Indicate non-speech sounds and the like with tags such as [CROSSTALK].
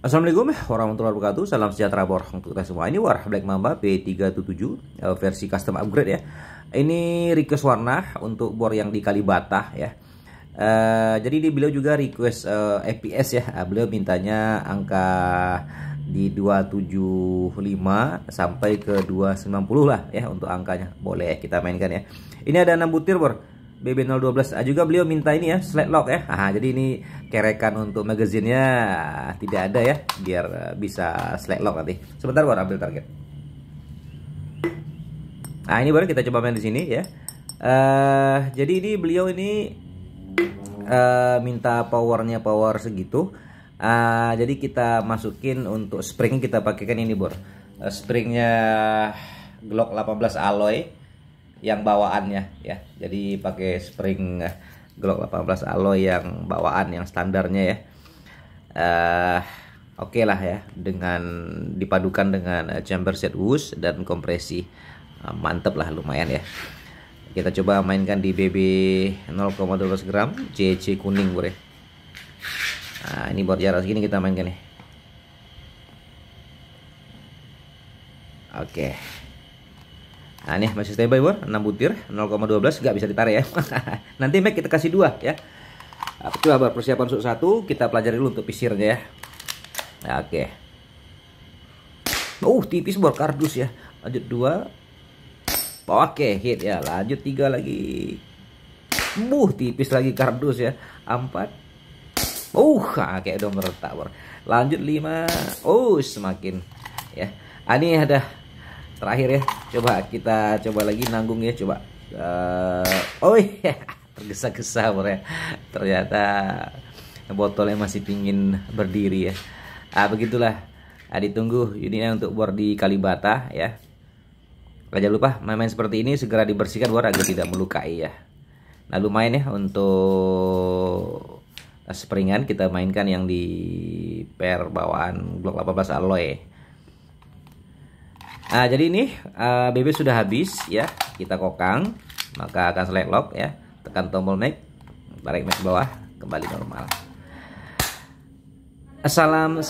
Assalamualaikum warahmatullahi wabarakatuh Salam sejahtera untuk kita semua Ini War Black Mamba P377 eh, versi custom upgrade ya Ini request warna untuk bor yang di Kalibata ya uh, Jadi di beliau juga request uh, eh, FPS ya uh, Beliau mintanya angka di 275 sampai ke 290 lah ya untuk angkanya Boleh kita mainkan ya Ini ada 6 butir bor BB012 ah, juga beliau minta ini ya slide lock ya ah, jadi ini kerekan untuk magazinnya ah, tidak ada ya biar ah, bisa slide lock nanti sebentar gua ambil target nah ini baru kita coba main di sini ya uh, jadi ini beliau ini uh, minta powernya power segitu uh, jadi kita masukin untuk spring kita pakaikan ini bor uh, springnya Glock 18 alloy yang bawaannya ya. Jadi pakai spring eh, Glock 18 alloy yang bawaan yang standarnya ya. Uh, Oke okay lah ya dengan dipadukan dengan eh, chamber set whoosh dan kompresi uh, mantep lah lumayan ya. Kita coba mainkan di BB 0,12 gram CC kuning boleh ya. Nah, ini buat jarak segini kita mainkan ya Oke. Okay. Nah ini masih standby bor, 6 butir 0,12 nggak bisa ditarik ya [LAUGHS] Nanti Mac kita kasih dua, ya nah, Coba bor, persiapan untuk satu Kita pelajari dulu untuk pisirnya ya nah, Oke okay. Uh tipis bor kardus ya Lanjut dua. Oke okay, hit ya lanjut tiga lagi Uh tipis lagi kardus ya empat. Uh, kayak dong meretak bor. Lanjut lima. Oh, semakin ya. Ah, ini ada terakhir ya coba kita coba lagi nanggung ya coba uh, oh iya [LAUGHS] tergesa-gesa ya ternyata botolnya masih pingin berdiri ya ah begitulah ah, ditunggu ini untuk bor di Kalibata ya jangan lupa main-main seperti ini segera dibersihkan bor agar tidak melukai ya nah lumayan ya untuk springan kita mainkan yang di per bawaan blok 18 alloy Nah, jadi ini uh, ah, BB sudah habis ya. Kita kokang, maka akan select lock ya. Tekan tombol make, tarik make ke bawah, kembali normal. Assalam